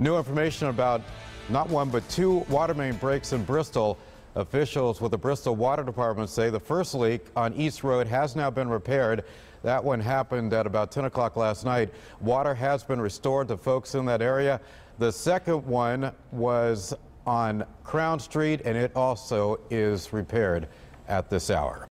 New information about not one but two water main breaks in Bristol. Officials with the Bristol Water Department say the first leak on East Road has now been repaired. That one happened at about 10 o'clock last night. Water has been restored to folks in that area. The second one was on Crown Street, and it also is repaired at this hour.